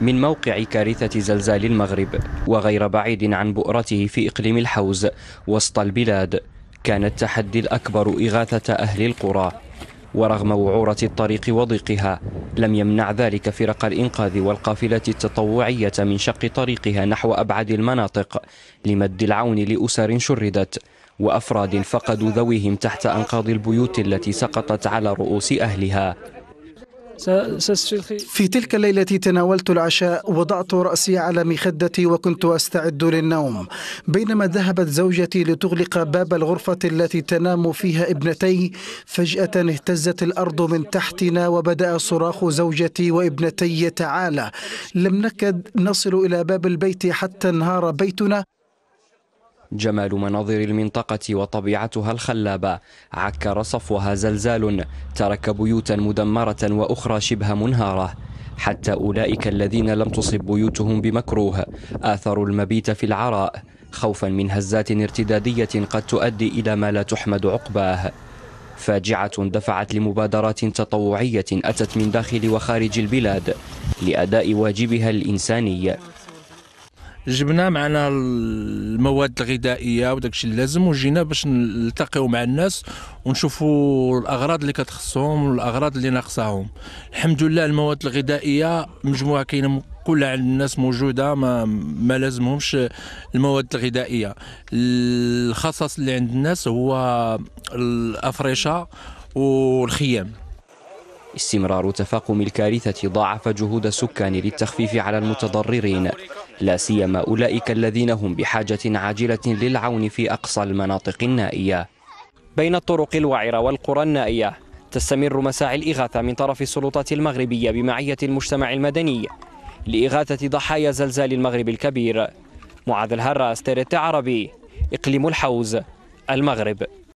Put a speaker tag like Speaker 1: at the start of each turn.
Speaker 1: من موقع كارثة زلزال المغرب وغير بعيد عن بؤرته في إقليم الحوز وسط البلاد كان التحدي الأكبر إغاثة أهل القرى ورغم وعورة الطريق وضيقها لم يمنع ذلك فرق الإنقاذ والقافلة التطوعية من شق طريقها نحو أبعد المناطق لمد العون لأسر شردت وأفراد فقدوا ذويهم تحت أنقاض البيوت التي سقطت على رؤوس أهلها
Speaker 2: في تلك الليلة تناولت العشاء وضعت رأسي على مخدتي وكنت أستعد للنوم بينما ذهبت زوجتي لتغلق باب الغرفة التي تنام فيها ابنتي فجأة اهتزت الأرض من تحتنا وبدأ صراخ زوجتي وابنتي يتعالى لم نكد نصل إلى باب البيت حتى انهار بيتنا
Speaker 1: جمال مناظر المنطقة وطبيعتها الخلابة عكر صفوها زلزال ترك بيوتا مدمرة وأخرى شبه منهارة حتى أولئك الذين لم تصب بيوتهم بمكروه آثروا المبيت في العراء خوفا من هزات ارتدادية قد تؤدي إلى ما لا تحمد عقباه فاجعة دفعت لمبادرات تطوعية أتت من داخل وخارج البلاد لأداء واجبها الإنساني
Speaker 3: جبنا معنا المواد الغذائيه وداك الشيء اللازم وجينا باش نلتقيو مع الناس ونشوفوا الاغراض اللي كتخصهم والاغراض اللي ناقصاهم الحمد لله المواد الغذائيه مجموعه كاينه كلها عند الناس موجوده ما ما لازمهمش المواد الغذائيه الخصص اللي عند الناس هو الافرشه والخيام
Speaker 1: استمرار تفاقم الكارثة ضاعف جهود السكان للتخفيف على المتضررين لا سيما أولئك الذين هم بحاجة عاجلة للعون في أقصى المناطق النائية بين الطرق الوعرة والقرى النائية تستمر مساعي الإغاثة من طرف السلطات المغربية بمعية المجتمع المدني لإغاثة ضحايا زلزال المغرب الكبير معاذ الهراس تيريت عربي إقليم الحوز المغرب